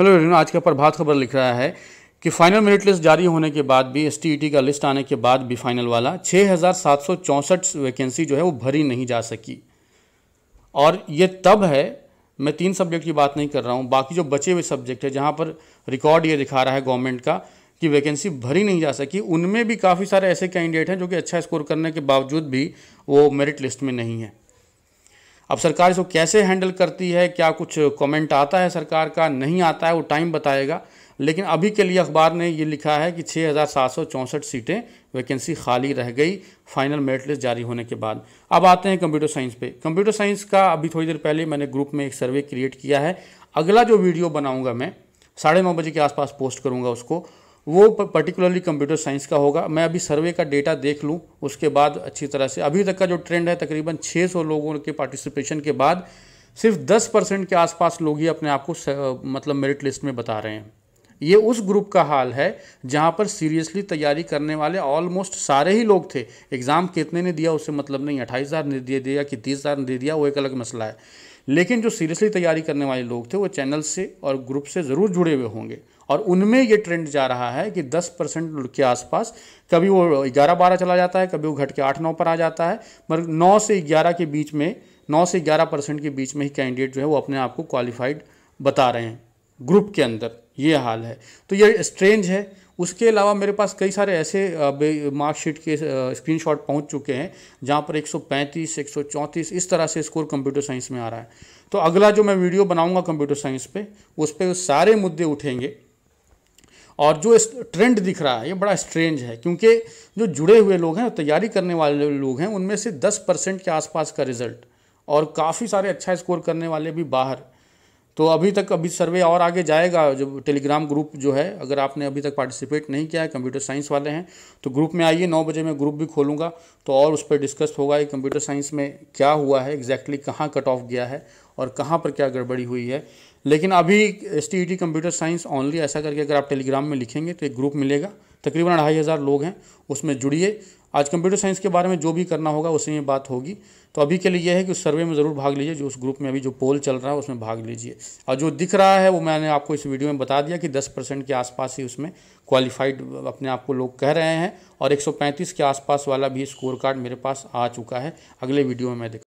hello everyone आज का प्रभात खबर लिख रहा है कि फाइनल मेरिट लिस्ट जारी होने के बाद भी एस e का लिस्ट आने के बाद भी फाइनल वाला छः वैकेंसी जो है वो भरी नहीं जा सकी और ये तब है मैं तीन सब्जेक्ट की बात नहीं कर रहा हूँ बाकी जो बचे हुए सब्जेक्ट है जहाँ पर रिकॉर्ड ये दिखा रहा है गवर्नमेंट का कि वैकेंसी भरी नहीं जा सकी उनमें भी काफ़ी सारे ऐसे कैंडिडेट हैं जो कि अच्छा स्कोर करने के बावजूद भी वो मेरिट लिस्ट में नहीं है अब सरकार इसको कैसे हैंडल करती है क्या कुछ कमेंट आता है सरकार का नहीं आता है वो टाइम बताएगा लेकिन अभी के लिए अखबार ने ये लिखा है कि छः सीटें वैकेंसी खाली रह गई फाइनल मेरिट लिस्ट जारी होने के बाद अब आते हैं कंप्यूटर साइंस पे कंप्यूटर साइंस का अभी थोड़ी देर पहले मैंने ग्रुप में एक सर्वे क्रिएट किया है अगला जो वीडियो बनाऊँगा मैं साढ़े नौ बजे के आसपास पोस्ट करूँगा उसको वो पर्टिकुलरली कंप्यूटर साइंस का होगा मैं अभी सर्वे का डेटा देख लूँ उसके बाद अच्छी तरह से अभी तक का जो ट्रेंड है तकरीबन 600 लोगों के पार्टिसिपेशन के बाद सिर्फ 10 परसेंट के आसपास लोग ही अपने आप को मतलब मेरिट लिस्ट में बता रहे हैं ये उस ग्रुप का हाल है जहाँ पर सीरियसली तैयारी करने वाले ऑलमोस्ट सारे ही लोग थे एग्ज़ाम कितने ने दिया उससे मतलब नहीं अट्ठाईस हज़ार ने दे दिया कि तीस हज़ार ने दे दिया वो एक अलग मसला है लेकिन जो सीरियसली तैयारी करने वाले लोग थे वो चैनल से और ग्रुप से ज़रूर जुड़े हुए होंगे और उनमें ये ट्रेंड जा रहा है कि 10 परसेंट के आसपास कभी वो 11-12 चला जाता है कभी वो घट के 8-9 पर आ जाता है मगर 9 से 11 के बीच में 9 से 11 परसेंट के बीच में ही कैंडिडेट जो है वो अपने आप को क्वालिफाइड बता रहे हैं ग्रुप के अंदर ये हाल है तो ये स्ट्रेंज है उसके अलावा मेरे पास कई सारे ऐसे मार्कशीट के स्क्रीन शॉट पहुँच चुके हैं जहाँ पर 135, 134 इस तरह से स्कोर कंप्यूटर साइंस में आ रहा है तो अगला जो मैं वीडियो बनाऊँगा कंप्यूटर साइंस पे उस पर सारे मुद्दे उठेंगे और जो ट्रेंड दिख रहा है ये बड़ा स्ट्रेंज है क्योंकि जो जुड़े हुए लोग हैं तैयारी करने वाले लोग हैं उनमें से दस परसेंट के आसपास का रिजल्ट और काफ़ी सारे अच्छा स्कोर करने वाले भी बाहर तो अभी तक अभी सर्वे और आगे जाएगा जो टेलीग्राम ग्रुप जो है अगर आपने अभी तक पार्टिसिपेट नहीं किया है कंप्यूटर साइंस वाले हैं तो ग्रुप में आइए नौ बजे मैं ग्रुप भी खोलूँगा तो और उस पर डिस्कस होगा कि कंप्यूटर साइंस में क्या हुआ है एग्जैक्टली कहाँ कट ऑफ गया है और कहाँ पर क्या गड़बड़ी हुई है लेकिन अभी as e computer science only ऐसा करके अगर आप टेलीग्राम में लिखेंगे तो एक ग्रुप मिलेगा तकरीबन अढ़ाई हज़ार लोग हैं उसमें जुड़िए आज कंप्यूटर साइंस के बारे में जो भी करना होगा उसी में बात होगी तो अभी के लिए यह है कि उस सर्वे में ज़रूर भाग लीजिए जो उस ग्रुप में अभी जो पोल चल रहा है उसमें भाग लीजिए और जो दिख रहा है वो मैंने आपको इस वीडियो में बता दिया कि 10 परसेंट के आसपास ही उसमें क्वालिफाइड अपने आप को लोग कह रहे हैं और एक के आसपास वाला भी स्कोर कार्ड मेरे पास आ चुका है अगले वीडियो में मैं